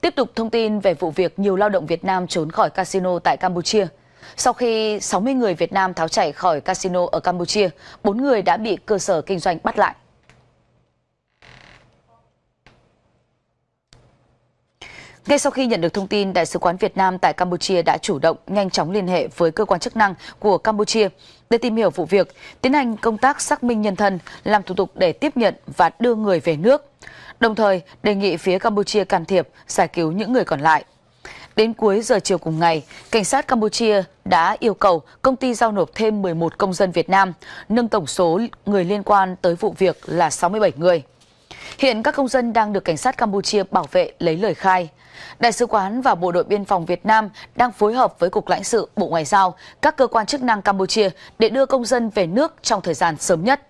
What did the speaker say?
Tiếp tục thông tin về vụ việc nhiều lao động Việt Nam trốn khỏi casino tại Campuchia. Sau khi 60 người Việt Nam tháo chạy khỏi casino ở Campuchia, 4 người đã bị cơ sở kinh doanh bắt lại. Ngay sau khi nhận được thông tin, Đại sứ quán Việt Nam tại Campuchia đã chủ động nhanh chóng liên hệ với cơ quan chức năng của Campuchia để tìm hiểu vụ việc, tiến hành công tác xác minh nhân thân, làm thủ tục để tiếp nhận và đưa người về nước đồng thời đề nghị phía Campuchia can thiệp giải cứu những người còn lại. Đến cuối giờ chiều cùng ngày, cảnh sát Campuchia đã yêu cầu công ty giao nộp thêm 11 công dân Việt Nam, nâng tổng số người liên quan tới vụ việc là 67 người. Hiện các công dân đang được cảnh sát Campuchia bảo vệ lấy lời khai. Đại sứ quán và Bộ đội Biên phòng Việt Nam đang phối hợp với Cục lãnh sự Bộ Ngoại giao, các cơ quan chức năng Campuchia để đưa công dân về nước trong thời gian sớm nhất.